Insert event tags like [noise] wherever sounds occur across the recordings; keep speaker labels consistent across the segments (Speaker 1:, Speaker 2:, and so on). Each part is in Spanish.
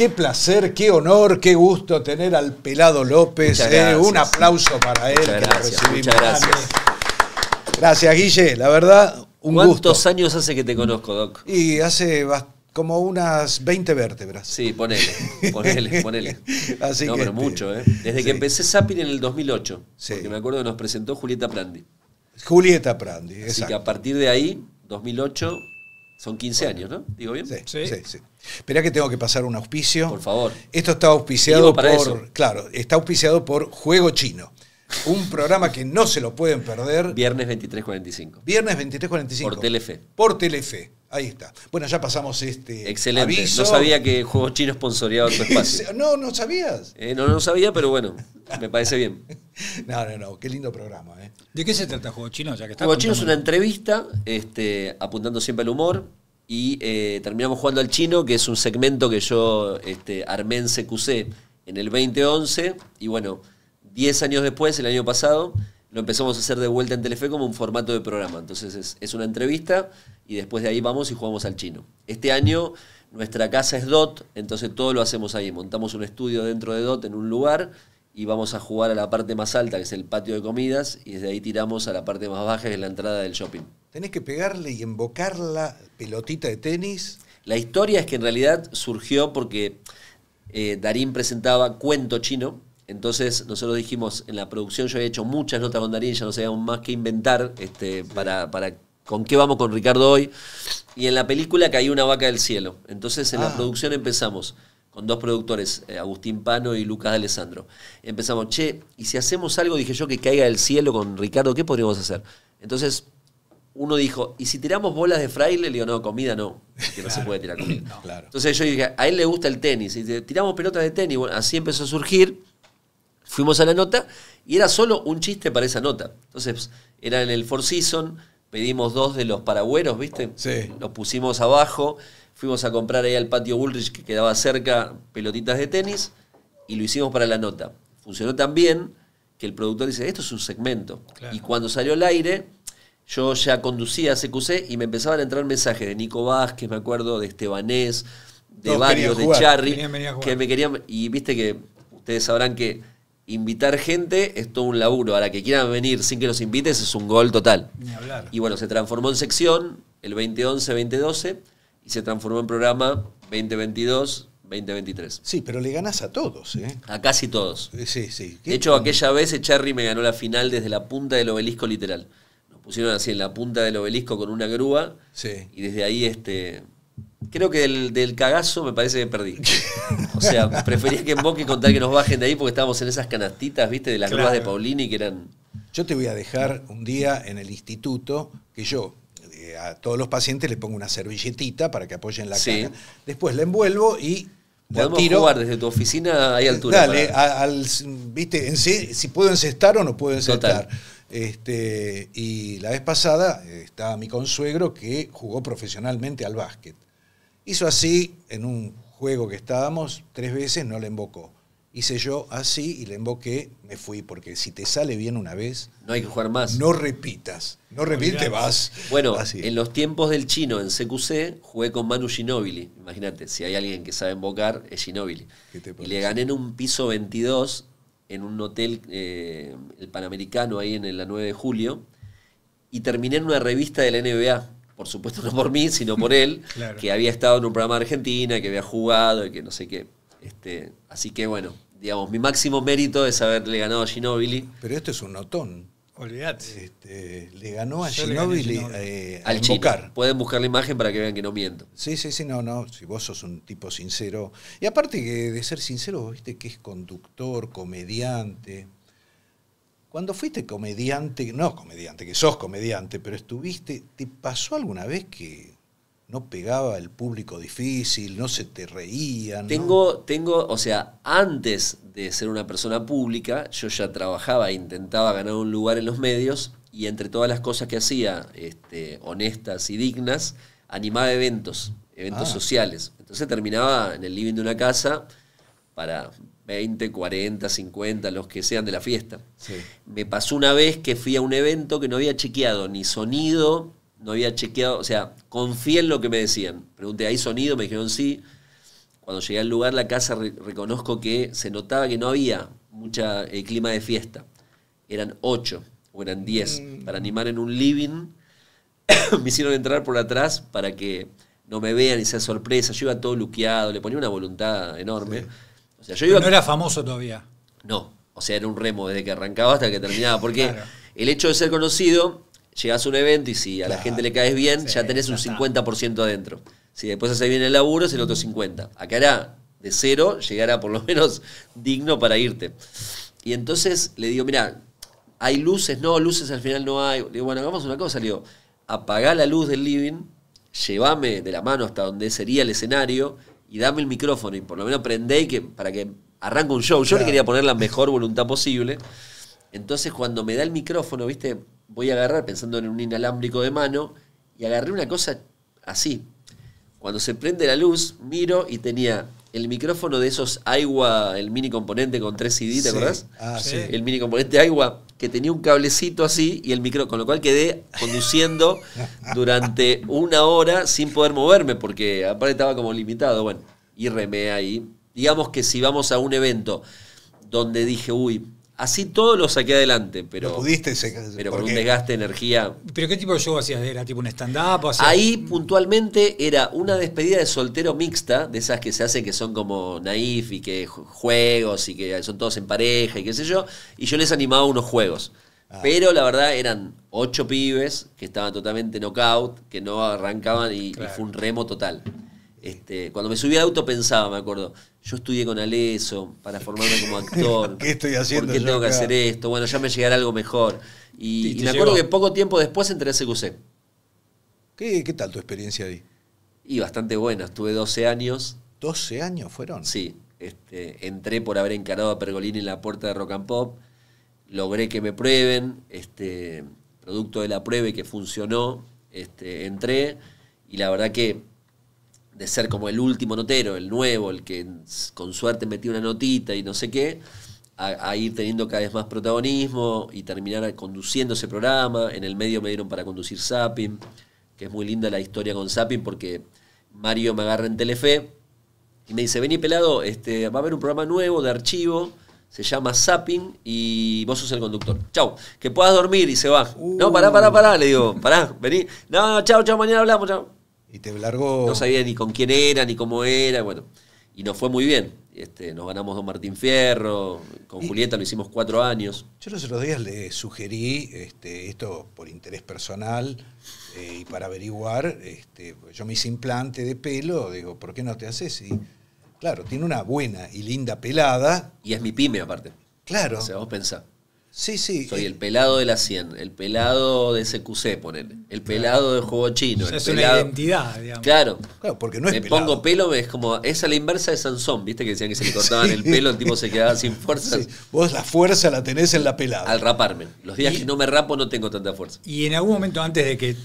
Speaker 1: Qué placer, qué honor, qué gusto tener al Pelado López. Eh. un aplauso para él. gracias, gracias. Guille. La verdad, un gusto. ¿Cuántos
Speaker 2: años hace que te conozco, Doc?
Speaker 1: Y hace Como unas 20 vértebras.
Speaker 2: Sí, ponele, ponele, [laughs] ponele. no, pero este, mucho, ¿eh? Desde que empecé Sapir en el 2008. Sí. Porque me acuerdo que nos presentó Julieta Prandi.
Speaker 1: Julieta Prandi, Así que
Speaker 2: a partir de ahí, 2008,
Speaker 1: son 15 años, ¿no? ¿Digo bien? Sí, sí. sí, Esperá que tengo que pasar un auspicio. Por favor. Esto está auspiciado por. Claro, está auspiciado por Juego Chino. Un programa que no se lo pueden perder.
Speaker 2: Viernes 23.45.
Speaker 1: Viernes 23.45. Por Telefe. Por Telefe. Ahí está. Bueno, ya pasamos este. Excelente. No sabía
Speaker 2: que Juegos Chino sponsoreaba tu espacio.
Speaker 1: [laughs] no, no sabías.
Speaker 2: Eh, no, no sabía, pero bueno, me parece bien.
Speaker 1: [laughs] no, no,
Speaker 3: no. Qué lindo programa. ¿eh? ¿De qué se trata Juegos Chinos? Ya que Chinos es una entrevista
Speaker 2: este, apuntando siempre al humor. Y eh, terminamos jugando al chino, que es un segmento que yo este, armé en en el 2011. Y bueno, 10 años después, el año pasado, lo empezamos a hacer de vuelta en Telefe como un formato de programa. Entonces es, una entrevista y después de ahí vamos y jugamos al chino. Este año nuestra casa es DOT, entonces todo lo hacemos ahí. Montamos un estudio dentro de DOT en un lugar y vamos a jugar a la parte más alta, que es el patio de comidas, y desde ahí tiramos a la parte más baja, que es la entrada del shopping.
Speaker 1: Tenés que pegarle y invocar la pelotita de tenis.
Speaker 2: La historia es que en realidad surgió porque eh, Darín presentaba cuento chino entonces nosotros dijimos, en la producción yo había hecho muchas notas con Darín, ya no sabíamos más que inventar este, para, con qué vamos con Ricardo hoy. Y en la película caí una vaca del cielo. Entonces en la ah. producción empezamos con dos productores, eh, Agustín Pano y Lucas Alessandro. Empezamos, che, y si hacemos algo, dije yo, que caiga del cielo con Ricardo, ¿qué podríamos hacer? Entonces uno dijo, ¿y si tiramos bolas de fraile? Le digo, no, comida no, que no se puede tirar comida. [laughs] Entonces yo dije, a él le gusta el tenis, y tiramos pelotas de tenis. Bueno, así empezó a surgir. Fuimos a la nota y era solo un chiste para esa nota. Entonces, era en el Four Season, pedimos dos de los paragüeros, ¿viste? Sí. Los pusimos abajo, fuimos a comprar ahí al patio Bullrich que quedaba cerca pelotitas de tenis y lo hicimos para la nota. Funcionó tan bien que el productor dice, esto es un segmento. Y cuando salió al aire, yo ya conducía a CQC y me empezaban a entrar mensajes de Nico Vázquez, me acuerdo, de Estebanés, de varios, de Charry, que me querían... Y viste que ustedes sabrán que invitar gente es todo un laburo. la que quieran venir sin que los invites es un gol total. Y bueno, se transformó en sección el 2011-2012 y se transformó en programa 2022. 2023. Sí,
Speaker 1: pero le ganás a todos, ¿eh?
Speaker 2: A casi todos.
Speaker 1: Eh, sí, sí. De hecho,
Speaker 2: aquella vez Cherry me ganó la final desde la punta del obelisco literal. Nos pusieron así en la punta del obelisco con una grúa. Y desde ahí este, Creo que del, cagazo me parece que perdí. O sea, prefería que emboque con tal que nos bajen de ahí porque estábamos en esas canastitas, viste, de las claro. de Paulini que eran.
Speaker 1: Yo te voy a dejar un día en el instituto que yo eh, a todos los pacientes le pongo una servilletita para que apoyen la sí. Después la envuelvo y Podemos tiro. jugar
Speaker 2: desde tu oficina hay eh, altura. Dale,
Speaker 1: al, viste, si, pueden puedo encestar o no puedo encestar. Este, y la vez pasada eh, estaba mi consuegro que jugó profesionalmente al básquet. Hizo así en un juego que estábamos, tres veces no le invocó. Hice yo así y le invoqué, me fui, porque si te sale bien una vez...
Speaker 2: No hay que jugar más. No repitas, no repites, vas. Bueno, en los tiempos del chino en CQC, jugué con Manu Ginobili. Imagínate, si hay alguien que sabe invocar, es Ginobili. le gané en un piso 22 en un hotel, eh, el Panamericano, ahí en la 9 de julio, y terminé en una revista de la NBA por supuesto [laughs] no por mí, sino por él, [laughs] que había estado en un programa de Argentina, que había jugado y que no sé qué. Este, así que bueno, digamos, mi máximo mérito es haberle ganado a Ginóbili.
Speaker 1: Pero esto es un notón. Olvídate. Este, le ganó a Ginóbili eh, al Chino.
Speaker 2: Pueden buscar la imagen para que vean que no miento.
Speaker 1: Sí, sí, sí, no, no. Si vos sos un tipo sincero. Y aparte de ser sincero, viste que es conductor, comediante, cuando fuiste comediante, no comediante, que sos comediante, pero estuviste, ¿te pasó alguna vez que no pegaba el público difícil, no se te reían? Tengo,
Speaker 2: tengo, o sea, antes de ser una persona pública, yo ya trabajaba, e intentaba ganar un lugar en los medios y entre todas las cosas que hacía, este, honestas y dignas, animaba eventos, eventos ah. sociales. Entonces terminaba en el living de una casa para 20, 40, 50, los que sean de la fiesta. Me pasó una vez que fui a un evento que no había chequeado ni sonido, no había chequeado, o sea, confié en lo que me decían. Pregunté, ¿hay sonido? Me dijeron sí. Cuando llegué al lugar, la casa, reconozco que se notaba que no había mucho eh, clima de fiesta. Eran 8 o eran 10 mm. Para animar en un living, [coughs] me hicieron entrar por atrás para que no me vean y sea sorpresa. Yo iba todo luqueado, le ponía una voluntad enorme no era
Speaker 3: famoso todavía.
Speaker 2: No, o sea, era un remo desde que arrancaba hasta que terminaba, porque el hecho de ser conocido, llegas a un evento y si a la gente le caes bien, ya tenés un 50% adentro. Si después haces bien el laburo, es el otro 50%. Acá era de cero, llegará por lo [laughs] menos digno para irte. Y entonces le digo, mira, hay luces, no, luces al final no hay. Le digo, bueno, hagamos una cosa, le digo, apagá la luz del living, llévame de la mano hasta donde sería el escenario, y dame el micrófono y por lo menos prendé y que, para que arranque un show. Yo le quería poner la mejor voluntad posible. Entonces cuando me da el micrófono, viste, voy a agarrar pensando en un inalámbrico de mano y agarré una cosa así. Cuando se prende la luz, miro y tenía el micrófono de esos agua el mini componente con tres CD, ¿te acordás? Ah, sí. El mini componente agua que tenía un cablecito así y el micro, con lo cual quedé conduciendo [laughs] durante una hora sin poder moverme, porque aparte estaba como limitado. Bueno, y remé ahí. Digamos que si vamos a un evento donde dije, uy, Así todo lo saqué adelante, pero. Lo pudiste, pero un desgaste de energía.
Speaker 3: ¿Pero qué tipo de show hacías? ¿Era tipo un stand-up? O Ahí
Speaker 2: puntualmente era una despedida de soltero mixta, de esas que se hacen que son como naif y que juegos y que son todos en pareja y qué sé yo. Y yo les animaba unos juegos. Ah. Pero la verdad eran ocho pibes que estaban totalmente knockout, que no arrancaban y, fue un remo total. Este, cuando me subí de auto pensaba, me acuerdo, yo estudié con Aleso para formarme como [laughs] actor. ¿Qué estoy
Speaker 1: haciendo? ¿Por qué tengo que hacer esto?
Speaker 2: Bueno, ya me llegará algo mejor. Y, me acuerdo que poco tiempo después entré a CQC.
Speaker 1: ¿Qué, tal tu
Speaker 2: experiencia ahí? Y bastante buena, estuve 12 años. ¿12 años fueron? Sí, este, entré por haber encarado a Pergolini en la puerta de Rock and Pop, logré que me prueben, este, producto de la prueba que funcionó, este, entré y la verdad que de ser como el último notero, el nuevo, el que con suerte metió una notita y no sé qué, a, ir teniendo cada vez más protagonismo y terminar conduciendo ese programa. En el medio me dieron para conducir Zapping, que es muy linda la historia con Zapping porque Mario me agarra en Telefe y me dice, vení pelado, este, va a haber un programa nuevo de archivo se llama Zapping y vos sos el conductor. Chau, que puedas dormir y se va. Uh. No, pará, pará, pará, le digo, pará, vení. No, chau, chau, mañana hablamos, chau. Y te largó. No sabía ni con quién era, ni cómo era, bueno. Y nos fue muy bien. Este, nos ganamos Don Martín Fierro, con Julieta lo hicimos cuatro años.
Speaker 1: Yo los otros días le sugerí, este, esto por interés personal eh, y para averiguar, este, yo me hice implante de pelo, digo, ¿por qué no te haces? Y claro, tiene una buena y linda pelada.
Speaker 2: Y es mi pyme aparte. Claro. O sea, vos Sí, sí. Soy eh. el pelado de la 100, el pelado de SQC, ponen, El pelado de juego chino. O es una
Speaker 3: identidad, digamos. Claro. porque no es Me
Speaker 2: pongo pelo, es como. Es a la inversa de Sansón, ¿viste? Que decían que se le cortaban el pelo, el tipo se quedaba sin fuerza. Vos la fuerza la tenés en la pelada. Al raparme. Los días que no me rapo no tengo tanta fuerza.
Speaker 3: Y en algún momento antes de que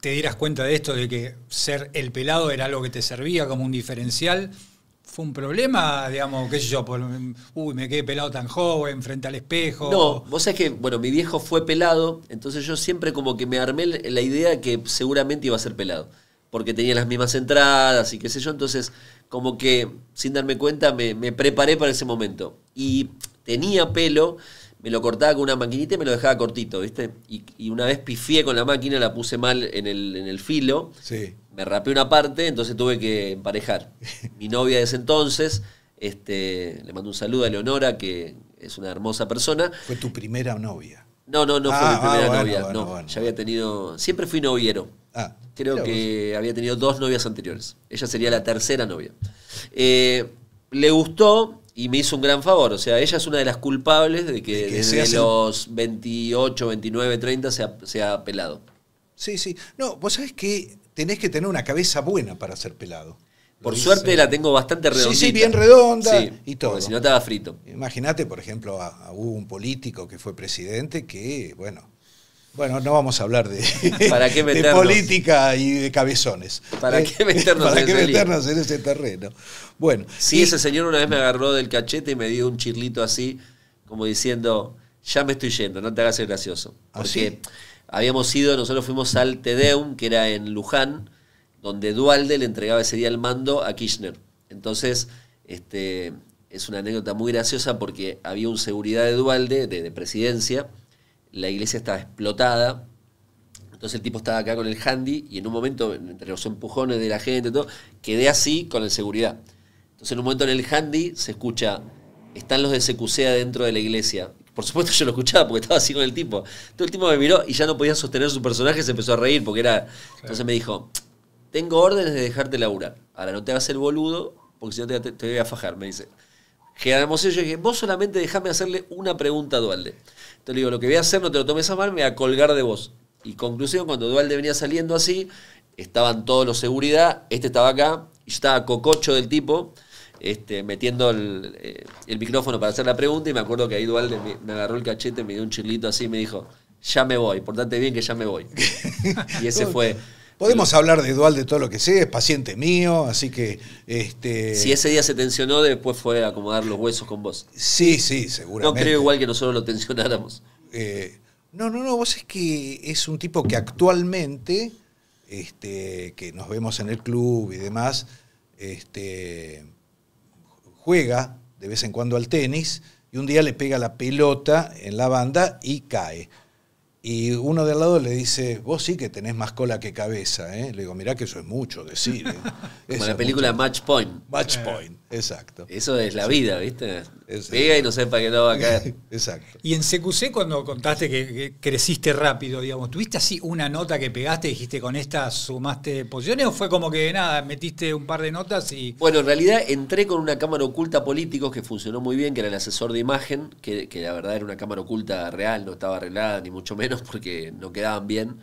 Speaker 3: te dieras cuenta de esto, de que ser el pelado era algo que te servía como un diferencial fue un problema, digamos, qué sé yo, por, uy, me quedé pelado tan joven, frente al espejo. No,
Speaker 2: vos sabés que, bueno, mi viejo fue pelado, entonces yo siempre como que me armé la idea que seguramente iba a ser pelado, porque tenía las mismas entradas y qué sé yo, entonces como que sin darme cuenta me, me preparé para ese momento. Y tenía pelo, me lo cortaba con una maquinita y me lo dejaba cortito, ¿viste? Y, y una vez pifié con la máquina, la puse mal en el, en el filo. Sí me rapé una parte, entonces tuve que emparejar. Mi novia de ese entonces, este, le mando un saludo a Leonora, que es una hermosa persona.
Speaker 1: ¿Fue tu primera novia?
Speaker 2: No, no, no fue mi ah, primera ah, novia. ya había tenido. Siempre fui noviero. Ah, Creo que había tenido dos novias anteriores. Ella sería la tercera novia. Eh, le gustó y me hizo un gran favor. O sea, ella es una de las culpables de que, desde los 28, 29, 30 se ha, se ha pelado.
Speaker 1: Sí, sí. No, vos sabés que tenés que tener una cabeza buena para ser pelado. Por suerte la tengo bastante redonda. Sí, sí, bien redonda y todo. Si no estaba frito. Imagínate, por ejemplo, a, hubo un político que fue presidente que, bueno, bueno, no vamos a hablar de, [laughs] política y de cabezones. ¿Para eh? qué meternos, ¿Para en, qué ese meternos en, ese terreno? Bueno. Sí, ese
Speaker 2: señor una vez me agarró del cachete y me dio un chirlito así, como diciendo, ya me estoy yendo, no te hagas gracioso. ¿Ah, porque habíamos ido, nosotros fuimos al Tedeum, que era en Luján, donde Dualde le entregaba ese día el mando a Kirchner. Entonces, este, es una anécdota muy graciosa porque había un seguridad de Dualde, de, presidencia, la iglesia estaba explotada, entonces el tipo estaba acá con el handy y en un momento, entre los empujones de la gente y todo, quedé así con el seguridad. Entonces en un momento en el handy se escucha, están los de Secucea dentro de la iglesia. Por supuesto [laughs] yo lo escuchaba porque estaba así con el tipo. Todo el tipo me miró y ya no podía sostener su personaje, se empezó a reír porque era... Entonces me dijo, tengo órdenes de dejarte laburar. Ahora no te hagas el boludo porque si no te, voy a fajar, me dice. Generamos yo dije, vos solamente dejame hacerle una pregunta a Dualde. Entonces le digo, lo que voy a hacer no te lo tomes a mal, me voy a colgar de vos. Y conclusión, cuando Dualde venía saliendo así, estaban todos los seguridad, este estaba acá, y yo estaba cococho del tipo este, metiendo eh, el, micrófono para hacer la pregunta y me acuerdo que ahí Dual me, agarró el cachete, me dio un chilito así y me dijo, ya me voy, portate bien que ya me voy. [laughs] y ese fue...
Speaker 1: Podemos hablar de Dual de todo lo que sea, es paciente mío, así que... Este, si ese
Speaker 2: día se tensionó, después fue acomodar los huesos con vos. Sí, sí, seguramente. No creo igual que nosotros lo tensionáramos. Eh,
Speaker 1: no, no, no, vos es que es un tipo que actualmente, este, que nos vemos en el club y demás, este, juega de vez en cuando al tenis y un día le pega la pelota en la banda y cae. Y uno de al lado le dice, vos sí que tenés más cola que cabeza, ¿eh? Le digo, mirá que eso es mucho decir. ¿eh?". [laughs]
Speaker 2: es Como la película Match Point. Match Point, exacto. Eso es la vida, ¿viste? Diga y no sepa que no va a caer. [laughs]
Speaker 3: Exacto. Y en CQC, cuando contaste que, creciste rápido, digamos, ¿tuviste así una nota que pegaste y dijiste con esta sumaste posiciones o fue como que nada, metiste un par de notas y.
Speaker 2: Bueno, en realidad entré con una cámara oculta políticos que funcionó muy bien, que era el asesor de imagen, que, que la verdad era una cámara oculta real, no estaba arreglada, ni mucho menos, porque no quedaban bien.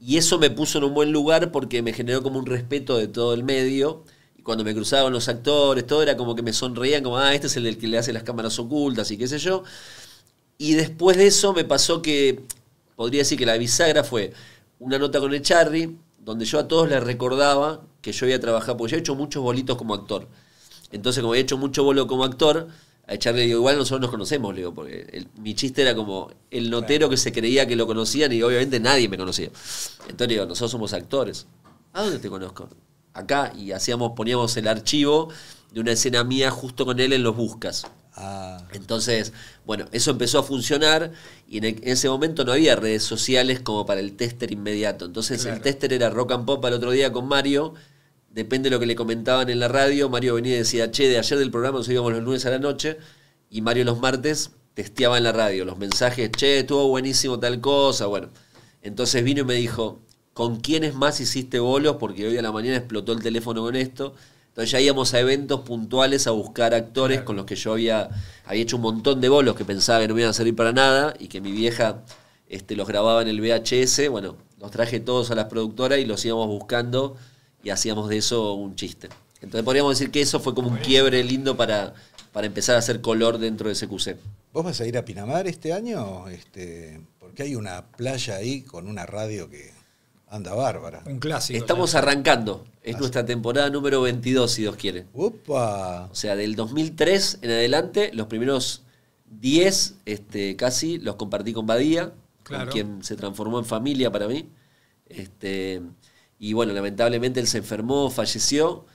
Speaker 2: Y eso me puso en un buen lugar porque me generó como un respeto de todo el medio cuando me cruzaban los actores, todo era como que me sonreían, como, ah, este es el que le hace las cámaras ocultas y qué sé yo. Y después de eso me pasó que, podría decir que la bisagra fue una nota con el donde yo a todos les recordaba que yo había trabajado, porque yo he hecho muchos bolitos como actor. Entonces, como he hecho mucho bolo como actor, a Charlie le digo, igual nosotros nos conocemos, le digo, porque mi chiste era como el notero que se creía que lo conocían y obviamente nadie me conocía. Entonces le digo, nosotros somos actores. ¿A dónde te conozco? acá y hacíamos, poníamos el archivo de una escena mía justo con él en los buscas. Ah. Entonces, bueno, eso empezó a funcionar y e, en, ese momento no había redes sociales como para el tester inmediato. Entonces el tester era rock and pop al otro día con Mario. Depende de lo que le comentaban en la radio. Mario venía y decía, che, de ayer del programa nos íbamos los lunes a la noche y Mario los martes testeaba en la radio los mensajes, che, estuvo buenísimo tal cosa. Bueno, entonces vino y me dijo, con quiénes más hiciste bolos, porque hoy a la mañana explotó el teléfono con esto. Entonces ya íbamos a eventos puntuales a buscar actores con los que yo había, había hecho un montón de bolos que pensaba que no me iban a servir para nada y que mi vieja este, los grababa en el VHS. Bueno, los traje todos a las productoras y los íbamos buscando y hacíamos de eso un chiste. Entonces podríamos decir que eso fue como un quiebre lindo para, para empezar a hacer color dentro de SQC.
Speaker 1: ¿Vos vas a ir a Pinamar este año? Este, porque hay una playa ahí con una radio que Anda bárbara. Un clásico. Estamos arrancando.
Speaker 2: Es nuestra temporada número 22, si Dios quiere.
Speaker 1: ¡Upa!
Speaker 2: O sea, del 2003 en adelante, los primeros 10 este, casi los compartí con Badía, quien se transformó en familia para mí. Este, y bueno, lamentablemente él se enfermó, falleció.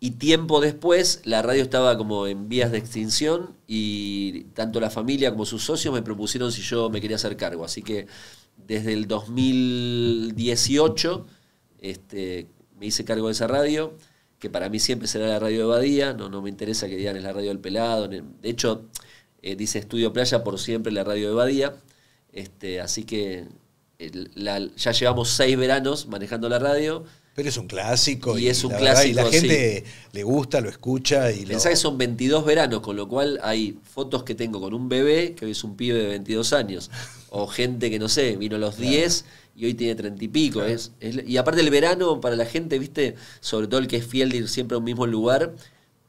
Speaker 2: Y tiempo después, la radio estaba como en vías de extinción y tanto la familia como sus socios me propusieron si yo me quería hacer cargo. Así que desde el 2018 este, me hice cargo de esa radio, que para mí siempre será la radio de Badía, no, no me interesa que digan es la radio del Pelado, de hecho eh, dice Estudio Playa por siempre la radio de Badía, este, así que ya llevamos seis veranos manejando la radio pero es un
Speaker 1: clásico. Y, es un la clásico. la gente le gusta, lo escucha. Y Pensá que
Speaker 2: son 22 veranos, con lo cual hay fotos que tengo con un bebé, que hoy es un pibe de 22 años. o gente que, no sé, vino a los 10 y hoy tiene 30 y pico. Es, y aparte el verano, para la gente, viste, sobre todo el que es fiel de ir siempre a un mismo lugar,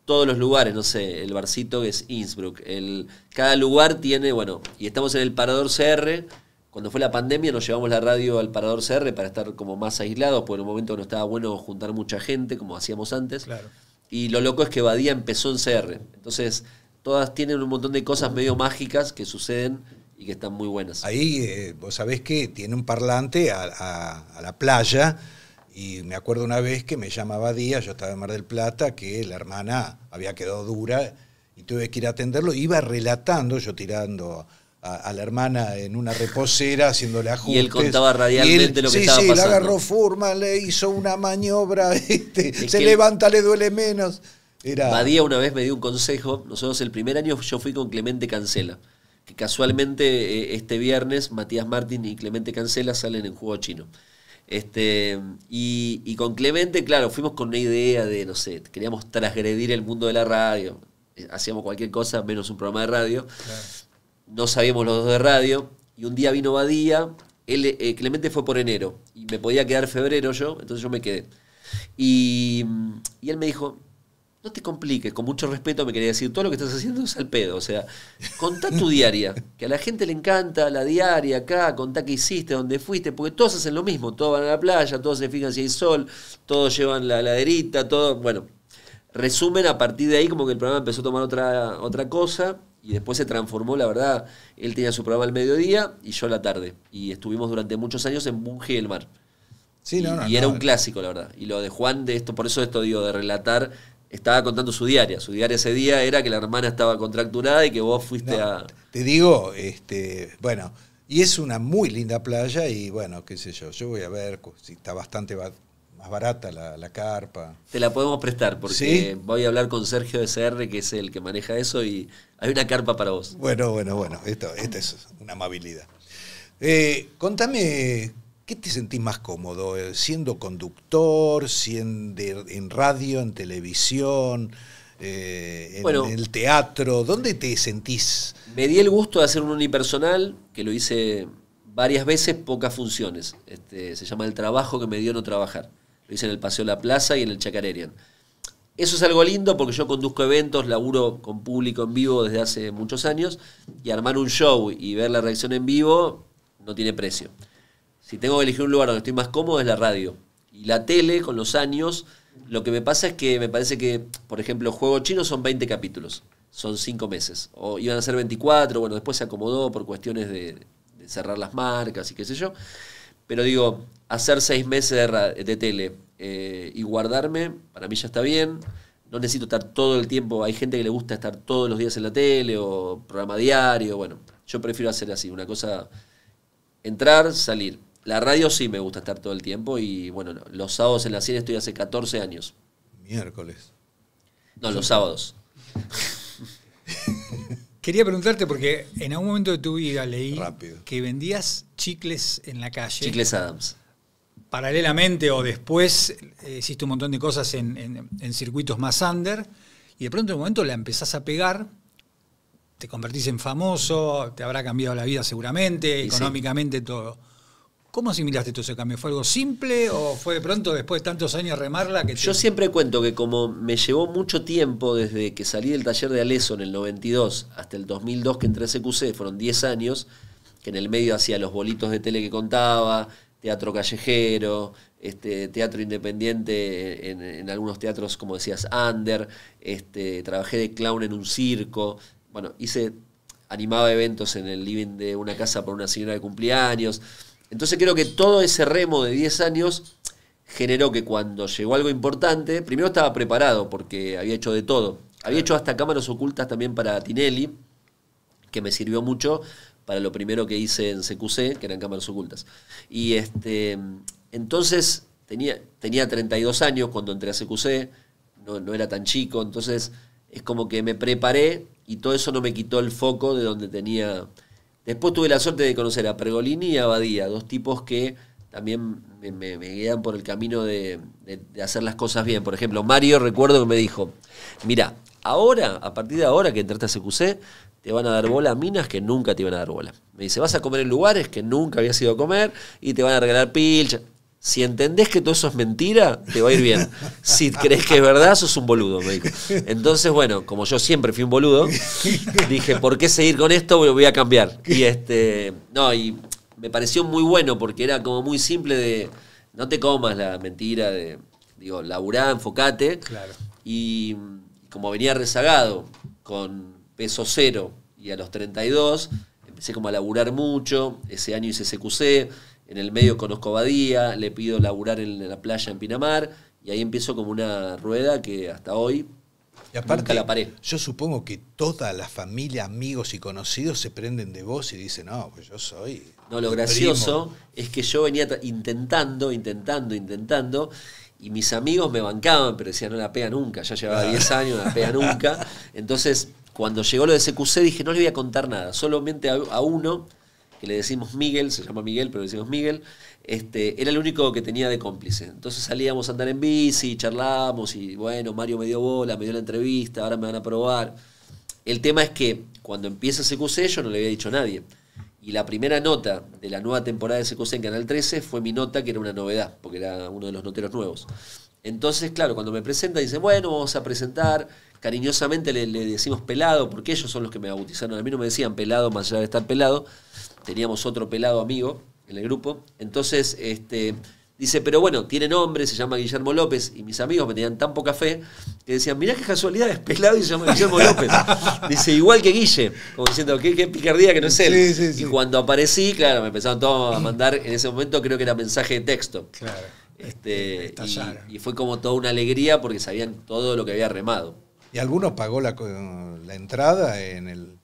Speaker 2: todos los lugares, no sé, el barcito que es Innsbruck. El, cada lugar tiene, bueno, y estamos en el Parador CR cuando fue la pandemia nos llevamos la radio al Parador CR para estar como más aislados, porque en un momento no estaba bueno juntar mucha gente, como hacíamos antes. Claro. Y lo loco es que Badía empezó en CR. Entonces, todas tienen un montón de cosas medio mágicas que suceden y que están muy buenas. Ahí, eh,
Speaker 1: vos sabés que tiene un parlante a, la playa. Y me acuerdo una vez que me llamaba Badía, yo estaba en Mar del Plata, que la hermana había quedado dura y tuve que ir a atenderlo. Iba relatando, yo tirando a, la hermana en una reposera haciéndole ajustes. Y él contaba radialmente lo que estaba sí, pasando. Sí, la agarró forma, le hizo una maniobra, [laughs] este, se levanta, le duele menos. Era... Badía
Speaker 2: una vez me dio un consejo. Nosotros el primer año yo fui con Clemente Cancela, que casualmente eh, este viernes Matías Martín y Clemente Cancela salen en juego chino. Este, y, con Clemente, claro, fuimos con una idea de, no sé, queríamos transgredir el mundo de la radio. Eh, hacíamos cualquier cosa menos un programa de radio. Claro no sabíamos los dos de radio, y un día vino Badía, eh, Clemente fue por enero, y me podía quedar febrero yo, entonces yo me quedé. Y, él me dijo, no te compliques, con mucho respeto me quería decir, todo lo que estás haciendo es al pedo, o sea, contá tu diaria, que a la gente le encanta la diaria acá, contá qué hiciste, dónde fuiste, porque todos hacen lo mismo, todos van a la playa, todos se fijan si hay sol, todos llevan la laderita, todo, bueno, resumen a partir de ahí como que el programa empezó a tomar otra, otra cosa y después se transformó, la verdad, él tenía su programa al mediodía y yo a la tarde. Y estuvimos durante muchos años en Bunge del Mar. Sí, no, y, y era un eh. clásico, la verdad. Y lo de Juan, de esto, por eso esto digo, de relatar, estaba contando su diaria. Su diaria ese día era que la hermana estaba contracturada y que vos fuiste a.
Speaker 1: Te digo, este, bueno, y es una muy linda playa, y bueno, qué sé yo, yo voy a ver, si está bastante más barata la, carpa.
Speaker 2: Te la podemos prestar porque voy a hablar con Sergio de CR, que es el que maneja eso, y hay una carpa para vos.
Speaker 1: Bueno, bueno, bueno, esto, esta es una amabilidad. Eh, contame, ¿qué te sentís más cómodo? Eh, ¿Siendo conductor, siendo en radio, en televisión? Eh, en el teatro, ¿dónde te sentís?
Speaker 2: Me di el gusto de hacer un unipersonal, que lo hice varias veces, pocas funciones. Este, se llama El trabajo que me dio no trabajar lo hice en el Paseo La Plaza y en el Chacarerian. Eso es algo lindo porque yo conduzco eventos, laburo con público en vivo desde hace muchos años y armar un show y ver la reacción en vivo no tiene precio. Si tengo que elegir un lugar donde estoy más cómodo es la radio. Y la tele con los años, lo que me pasa es que me parece que, por ejemplo, Juego Chino son 20 capítulos, son 5 meses. O iban a ser 24, bueno, después se acomodó por cuestiones de, de cerrar las marcas y qué sé yo. Pero digo, hacer seis meses de, tele eh, y guardarme, para mí ya está bien. No necesito estar todo el tiempo. Hay gente que le gusta estar todos los días en la tele o programa diario. Bueno, yo prefiero hacer así, una cosa, entrar, salir. La radio sí me gusta estar todo el tiempo y bueno, los sábados en la serie estoy hace 14 años.
Speaker 1: Miércoles.
Speaker 2: No, los sábados.
Speaker 3: Quería preguntarte porque en algún momento de tu vida leí que vendías chicles en la calle. Chicles Adams paralelamente o después eh, hiciste un montón de cosas en, circuitos más under y de pronto en un momento la empezás a pegar, te convertís en famoso, te habrá cambiado la vida seguramente, económicamente todo. ¿Cómo asimilaste todo ese cambio? ¿Fue algo simple o fue de pronto después de tantos años remarla que... Yo
Speaker 2: siempre cuento que como me llevó mucho tiempo desde que salí del taller de Aleso en el 92 hasta el 2002 que entré a CQC, fueron 10 años, que en el medio hacía los bolitos de tele que contaba, teatro callejero, este, teatro independiente en, algunos teatros, como decías, under, este, trabajé de clown en un circo, bueno, hice, animaba eventos en el living de una casa por una señora de cumpleaños. Entonces creo que todo ese remo de 10 años generó que cuando llegó algo importante, primero estaba preparado porque había hecho de todo. Había hecho hasta cámaras ocultas también para Tinelli, que me sirvió mucho para lo primero que hice en CQC, que eran cámaras ocultas. Y este, entonces tenía, tenía 32 años cuando entré a CQC, no, era tan chico, entonces es como que me preparé y todo eso no me quitó el foco de donde tenía... Después tuve la suerte de conocer a Pregolini y a Abadía, dos tipos que también me, guían por el camino de, de, de, hacer las cosas bien. Por ejemplo, Mario recuerdo que me dijo, mira, Ahora, a partir de ahora que entraste a CQC, te van a dar bola a minas que nunca te iban a dar bola. Me dice, vas a comer en lugares que nunca habías ido a comer y te van a regalar pilcha. Si entendés que todo eso es mentira, te va a ir bien. [laughs] Si crees que es verdad, sos un boludo, me dijo. Entonces, bueno, como yo siempre fui un boludo, dije, ¿por qué seguir con esto? Voy a cambiar. Y este, no, y me pareció muy bueno porque era como muy simple de, no te comas la mentira de, digo, laburá, enfocate. Claro. Y como venía rezagado con peso cero y a los 32, empecé como a laburar mucho, ese año hice CQC, en el medio conozco Badía, le pido laburar en la playa en Pinamar, y ahí empiezo como una rueda que hasta hoy y aparte, la pared
Speaker 1: Yo supongo que toda la familia, amigos y conocidos se prenden de vos y dicen, no, pues yo soy. No, lo gracioso
Speaker 2: es que yo venía intentando, intentando, intentando, y mis amigos me bancaban, pero decían, no la pega nunca. Ya llevaba 10 años, no la pega nunca. [laughs] Entonces, cuando llegó lo de CQC, dije, no le voy a contar nada. Solamente a, uno, que le decimos Miguel, se llama Miguel, pero le decimos Miguel, este, era el único que tenía de cómplice. Entonces salíamos a andar en bici, charlábamos y bueno, Mario me dio bola, me dio la entrevista, ahora me van a probar. El tema es que cuando empieza CQC yo no le había dicho a nadie. Y la primera nota de la nueva temporada de CQC en Canal 13 fue mi nota, que era una novedad, porque era uno de los noteros nuevos. Entonces, claro, cuando me presenta, dice, bueno, vamos a presentar. Cariñosamente le, le, decimos pelado, porque ellos son los que me bautizaron. A mí no me decían pelado, más allá de estar pelado. Teníamos otro pelado amigo en el grupo. Entonces, este, Dice, pero bueno, tiene nombre, se llama Guillermo López. Y mis amigos me tenían tan poca fe que decían, mirá qué casualidad, es pelado y se llama Guillermo López. [laughs] Dice, igual que Guille. Como diciendo, qué, picardía que no es él. Y cuando aparecí, claro, me empezaron todos a mandar, en ese momento creo que era mensaje de texto. Claro. Este, y, fue como toda una alegría porque sabían todo lo que había remado.
Speaker 1: ¿Y alguno pagó la, la entrada en el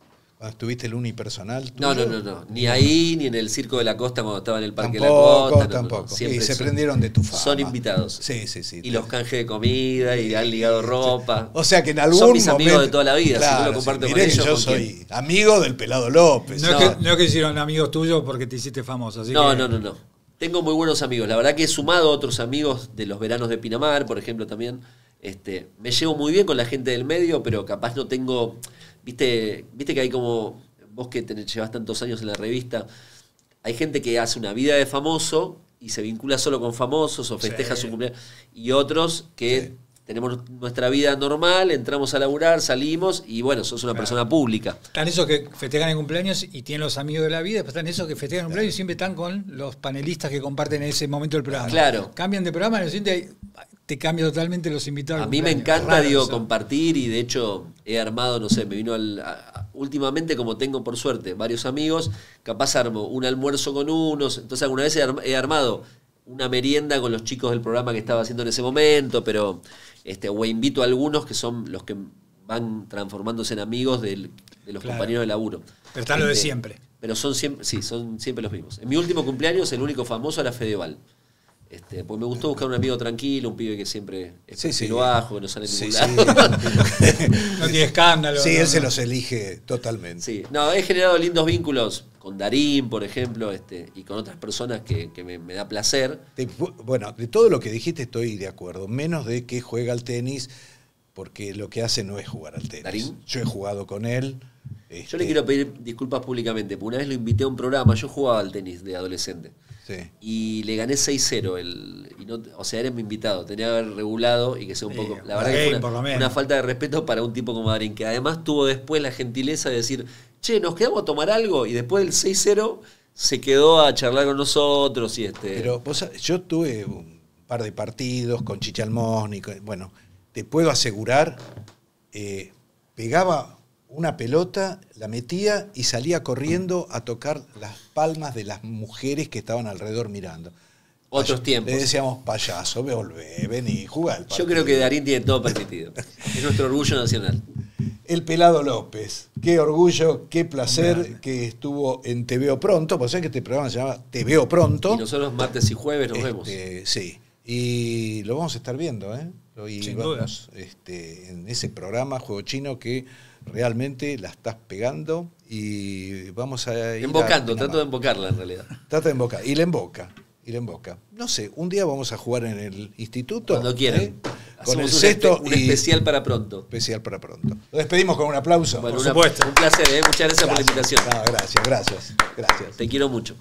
Speaker 1: ¿Estuviste el unipersonal? No, no, no, no. Ni ahí,
Speaker 2: ni en el Circo de la Costa cuando estaba en el Parque de la Costa. No, tampoco, tampoco. y se prendieron de tu fama. Son invitados. Sí, sí, sí. Y los canjes de comida, y han ligado ropa. O sea que en algún Son mis amigos de toda la vida, claro, lo comparto con ellos. Yo soy
Speaker 3: amigo del Pelado López. No, Es que, hicieron amigos tuyos porque te hiciste famoso. no, no, no,
Speaker 2: no. Tengo muy buenos amigos. La verdad que he sumado otros amigos de los veranos de Pinamar, por ejemplo, también. Este, me llevo muy bien con la gente del medio, pero capaz no tengo Viste, viste que hay como, vos que tenés llevas tantos años en la revista, hay gente que hace una vida de famoso y se vincula solo con famosos o festeja su cumpleaños, y otros que tenemos nuestra vida normal, entramos a laburar, salimos y bueno, sos una persona pública.
Speaker 3: Están esos que festejan el cumpleaños y tienen los amigos de la vida, están esos que festejan el cumpleaños y siempre están con los panelistas que comparten ese momento del programa. Claro. Cambian de programa y siente hay te cambia totalmente los invitados. A mí me encanta, digo,
Speaker 2: compartir y de hecho he armado, no sé, me vino al, últimamente como tengo por suerte varios amigos, capaz armo un almuerzo con unos, entonces alguna vez he, armado una merienda con los chicos del programa que estaba haciendo en ese momento, pero este, o invito a algunos que son los que van transformándose en amigos de los compañeros de laburo. Pero está lo de este, siempre. Pero son siempre, sí, son siempre los mismos. En mi último cumpleaños el único famoso era Fedeval. Este, pues me gustó buscar un amigo tranquilo, un pibe que siempre es sí, que no sale sí, [laughs] no tiene escándalo. Sí,
Speaker 1: él se los elige totalmente. Sí,
Speaker 2: no, he generado lindos vínculos con Darín, por ejemplo, este, y con otras personas que, me, da placer.
Speaker 1: bueno, de todo lo que dijiste estoy de acuerdo, menos de que juega al tenis porque lo que hace no es jugar al tenis. Yo he jugado con él. Yo
Speaker 2: le este, quiero pedir disculpas públicamente, porque una vez lo invité a un programa, yo jugaba al tenis de adolescente. Sí. Y le gané 6-0. o sea, eres mi invitado. Tenía que haber regulado y que sea un poco. La verdad que una, falta de respeto para un tipo como Darín, que además tuvo después la gentileza de decir, che, nos quedamos a tomar algo. Y después del 6-0 se quedó a charlar con nosotros. y este Pero
Speaker 1: vos, yo tuve un par de partidos con Chichalmón y bueno te puedo asegurar, eh, pegaba una pelota, la metía y salía corriendo a tocar las palmas de las mujeres que estaban alrededor mirando. Otros tiempos. Le decíamos, payaso, ve, ven y jugá Yo
Speaker 2: creo que Darín tiene todo permitido. [laughs] es nuestro orgullo nacional.
Speaker 1: El Pelado López. Qué orgullo, qué placer que estuvo en Te Veo Pronto. Pues sabés que este programa se llama Te Veo Pronto. Y nosotros martes y jueves nos este, vemos. Sí. Y lo vamos a estar viendo, ¿eh? vamos, este, en ese programa Juego Chino que realmente la estás pegando y vamos a... Ir Embocando, trato de
Speaker 2: embocarla en realidad.
Speaker 1: Trata de embocar, y la emboca, y la emboca. No sé, un día vamos a jugar en el instituto. Cuando quieran. ¿eh? Con el sexto un, especial para pronto. Especial para pronto. Lo despedimos con un aplauso. Bueno, por supuesto. Un placer, ¿eh? muchas gracias, por la invitación. gracias, gracias,
Speaker 2: gracias. Te quiero mucho.